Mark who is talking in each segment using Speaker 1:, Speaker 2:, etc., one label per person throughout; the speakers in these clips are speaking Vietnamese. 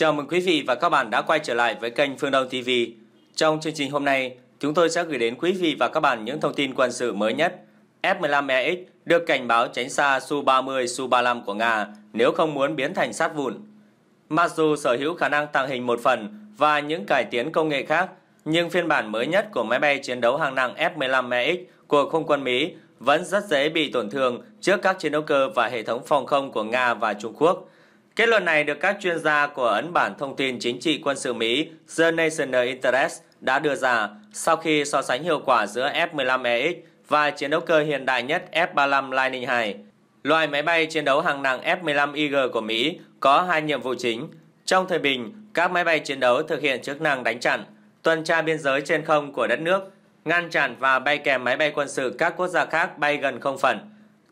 Speaker 1: Chào mừng quý vị và các bạn đã quay trở lại với kênh Phương Đông TV. Trong chương trình hôm nay, chúng tôi sẽ gửi đến quý vị và các bạn những thông tin quân sự mới nhất. F-15EX được cảnh báo tránh xa Su-30, Su-35 của Nga nếu không muốn biến thành sát vụn. Mặc dù sở hữu khả năng tàng hình một phần và những cải tiến công nghệ khác, nhưng phiên bản mới nhất của máy bay chiến đấu hàng nặng F-15EX của không quân Mỹ vẫn rất dễ bị tổn thương trước các chiến đấu cơ và hệ thống phòng không của Nga và Trung Quốc – Kết luận này được các chuyên gia của ấn bản thông tin chính trị quân sự Mỹ The National Interest đã đưa ra sau khi so sánh hiệu quả giữa F-15EX và chiến đấu cơ hiện đại nhất F-35 Lightning II. Loại máy bay chiến đấu hàng nặng F-15IG của Mỹ có hai nhiệm vụ chính. Trong thời bình, các máy bay chiến đấu thực hiện chức năng đánh chặn, tuần tra biên giới trên không của đất nước, ngăn chặn và bay kèm máy bay quân sự các quốc gia khác bay gần không phận.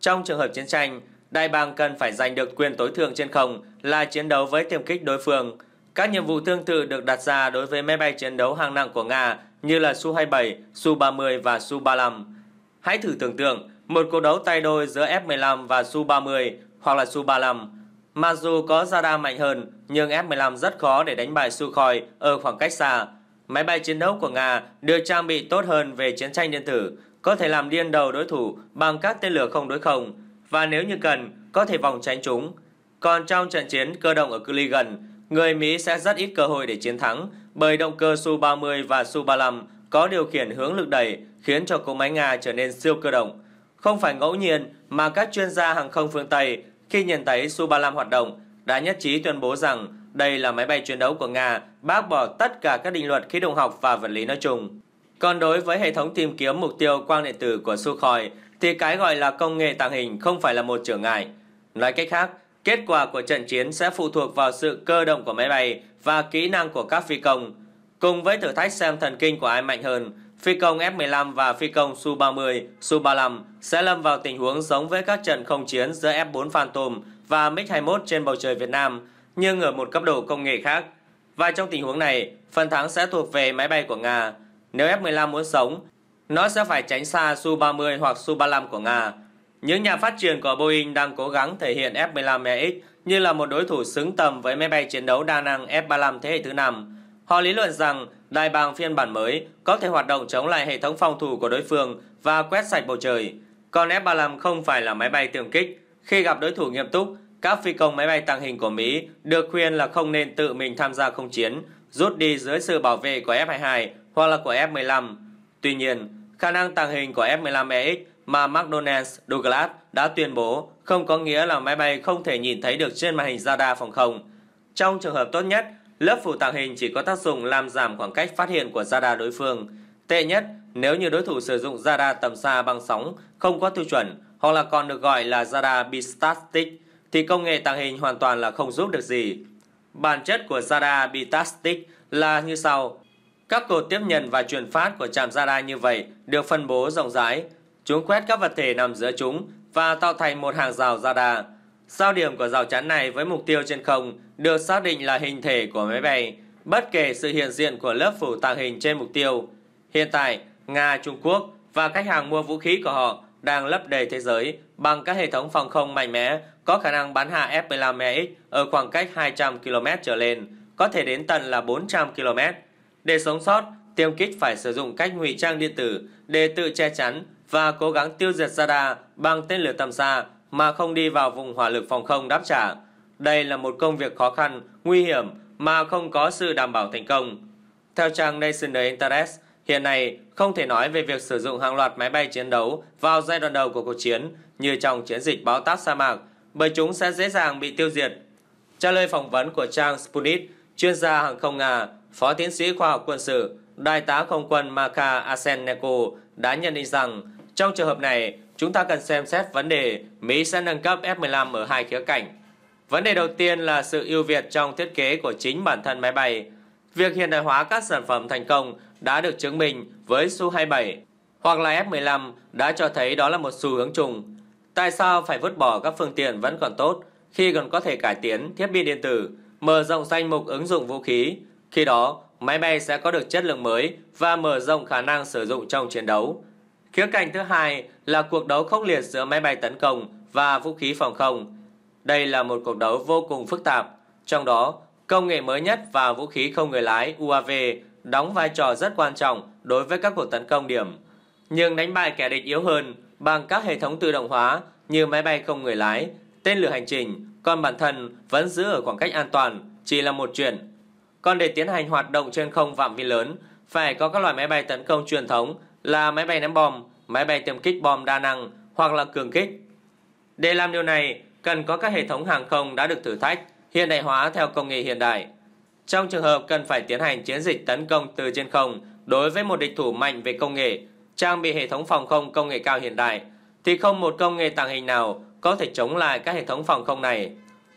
Speaker 1: Trong trường hợp chiến tranh, Đại bàng cần phải giành được quyền tối thượng trên không là chiến đấu với tiềm kích đối phương. Các nhiệm vụ tương tự được đặt ra đối với máy bay chiến đấu hạng nặng của Nga như là Su-27, Su-30 và Su-35. Hãy thử tưởng tượng một cuộc đấu tay đôi giữa F-15 và Su-30 hoặc là Su-35. Mặc dù có radar mạnh hơn, nhưng F-15 rất khó để đánh bại Sukhoi ở khoảng cách xa. Máy bay chiến đấu của Nga được trang bị tốt hơn về chiến tranh điện tử, có thể làm điên đầu đối thủ bằng các tên lửa không đối không, và nếu như cần, có thể vòng tránh chúng. Còn trong trận chiến cơ động ở cự ly gần, người Mỹ sẽ rất ít cơ hội để chiến thắng bởi động cơ Su-30 và Su-35 có điều khiển hướng lực đẩy khiến cho cỗ máy Nga trở nên siêu cơ động. Không phải ngẫu nhiên mà các chuyên gia hàng không phương Tây khi nhìn thấy Su-35 hoạt động đã nhất trí tuyên bố rằng đây là máy bay chiến đấu của Nga bác bỏ tất cả các định luật khí động học và vật lý nói chung. Còn đối với hệ thống tìm kiếm mục tiêu quang điện tử của Sukhoi, thì cái gọi là công nghệ tàng hình không phải là một trở ngại. Nói cách khác, kết quả của trận chiến sẽ phụ thuộc vào sự cơ động của máy bay và kỹ năng của các phi công. Cùng với thử thách xem thần kinh của ai mạnh hơn, phi công F-15 và phi công Su-30, Su-35 sẽ lâm vào tình huống giống với các trận không chiến giữa F-4 Phantom và MiG-21 trên bầu trời Việt Nam, nhưng ở một cấp độ công nghệ khác. Và trong tình huống này, phần thắng sẽ thuộc về máy bay của Nga. Nếu F-15 muốn sống nó sẽ phải tránh xa Su-30 hoặc Su-35 của Nga. Những nhà phát triển của Boeing đang cố gắng thể hiện F-15EX như là một đối thủ xứng tầm với máy bay chiến đấu đa năng F-35 thế hệ thứ 5. Họ lý luận rằng đài bàng phiên bản mới có thể hoạt động chống lại hệ thống phòng thủ của đối phương và quét sạch bầu trời. Còn F-35 không phải là máy bay tiêm kích. Khi gặp đối thủ nghiêm túc, các phi công máy bay tàng hình của Mỹ được khuyên là không nên tự mình tham gia không chiến, rút đi dưới sự bảo vệ của F-22 hoặc là của F-15. Tuy nhiên, khả năng tàng hình của F-15EX mà McDonnell Douglas đã tuyên bố không có nghĩa là máy bay không thể nhìn thấy được trên màn hình radar phòng không. Trong trường hợp tốt nhất, lớp phủ tàng hình chỉ có tác dụng làm giảm khoảng cách phát hiện của radar đối phương. Tệ nhất, nếu như đối thủ sử dụng radar tầm xa bằng sóng không có tiêu chuẩn hoặc là còn được gọi là radar bistatic thì công nghệ tàng hình hoàn toàn là không giúp được gì. Bản chất của radar bistatic là như sau. Các cột tiếp nhận và truyền phát của trạm radar như vậy được phân bố rộng rãi. Chúng quét các vật thể nằm giữa chúng và tạo thành một hàng rào radar. Sao điểm của rào chắn này với mục tiêu trên không được xác định là hình thể của máy bay, bất kể sự hiện diện của lớp phủ tàng hình trên mục tiêu. Hiện tại, Nga, Trung Quốc và khách hàng mua vũ khí của họ đang lấp đầy thế giới bằng các hệ thống phòng không mạnh mẽ có khả năng bắn hạ F-15EX ở khoảng cách 200 km trở lên, có thể đến tận là 400 km. Để sống sót, tiêm kích phải sử dụng cách ngụy trang điện tử để tự che chắn và cố gắng tiêu diệt radar bằng tên lửa tầm xa mà không đi vào vùng hỏa lực phòng không đáp trả. Đây là một công việc khó khăn, nguy hiểm mà không có sự đảm bảo thành công. Theo trang National Interest, hiện nay không thể nói về việc sử dụng hàng loạt máy bay chiến đấu vào giai đoạn đầu của cuộc chiến như trong chiến dịch báo táp sa mạc bởi chúng sẽ dễ dàng bị tiêu diệt. Trả lời phỏng vấn của trang Sputnik, chuyên gia hàng không Nga Phó tiến sĩ khoa học quân sự, Đại tá không quân Maka Aseneko đã nhận định rằng trong trường hợp này, chúng ta cần xem xét vấn đề Mỹ sẽ nâng cấp F-15 ở hai khía cạnh. Vấn đề đầu tiên là sự ưu việt trong thiết kế của chính bản thân máy bay. Việc hiện đại hóa các sản phẩm thành công đã được chứng minh với Su-27 hoặc là F-15 đã cho thấy đó là một xu hướng chung. Tại sao phải vứt bỏ các phương tiện vẫn còn tốt khi còn có thể cải tiến thiết bị điện tử, mở rộng danh mục ứng dụng vũ khí khi đó, máy bay sẽ có được chất lượng mới và mở rộng khả năng sử dụng trong chiến đấu. Khía cạnh thứ hai là cuộc đấu khốc liệt giữa máy bay tấn công và vũ khí phòng không. Đây là một cuộc đấu vô cùng phức tạp, trong đó công nghệ mới nhất và vũ khí không người lái UAV đóng vai trò rất quan trọng đối với các cuộc tấn công điểm. Nhưng đánh bại kẻ địch yếu hơn bằng các hệ thống tự động hóa như máy bay không người lái, tên lửa hành trình, còn bản thân vẫn giữ ở khoảng cách an toàn chỉ là một chuyện còn để tiến hành hoạt động trên không phạm vi lớn, phải có các loại máy bay tấn công truyền thống là máy bay ném bom, máy bay tiêm kích bom đa năng hoặc là cường kích. Để làm điều này, cần có các hệ thống hàng không đã được thử thách, hiện đại hóa theo công nghệ hiện đại. Trong trường hợp cần phải tiến hành chiến dịch tấn công từ trên không đối với một địch thủ mạnh về công nghệ, trang bị hệ thống phòng không công nghệ cao hiện đại, thì không một công nghệ tàng hình nào có thể chống lại các hệ thống phòng không này.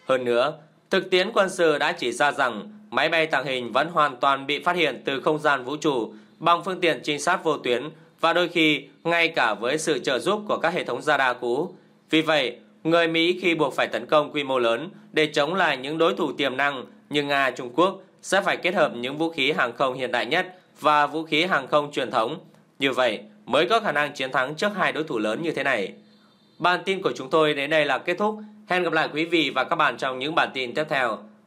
Speaker 1: Hơn nữa, thực tiễn quân sự đã chỉ ra rằng máy bay tàng hình vẫn hoàn toàn bị phát hiện từ không gian vũ trụ bằng phương tiện trinh sát vô tuyến và đôi khi ngay cả với sự trợ giúp của các hệ thống radar cũ. Vì vậy, người Mỹ khi buộc phải tấn công quy mô lớn để chống lại những đối thủ tiềm năng như Nga, Trung Quốc sẽ phải kết hợp những vũ khí hàng không hiện đại nhất và vũ khí hàng không truyền thống. Như vậy mới có khả năng chiến thắng trước hai đối thủ lớn như thế này. Bản tin của chúng tôi đến đây là kết thúc. Hẹn gặp lại quý vị và các bạn trong những bản tin tiếp theo.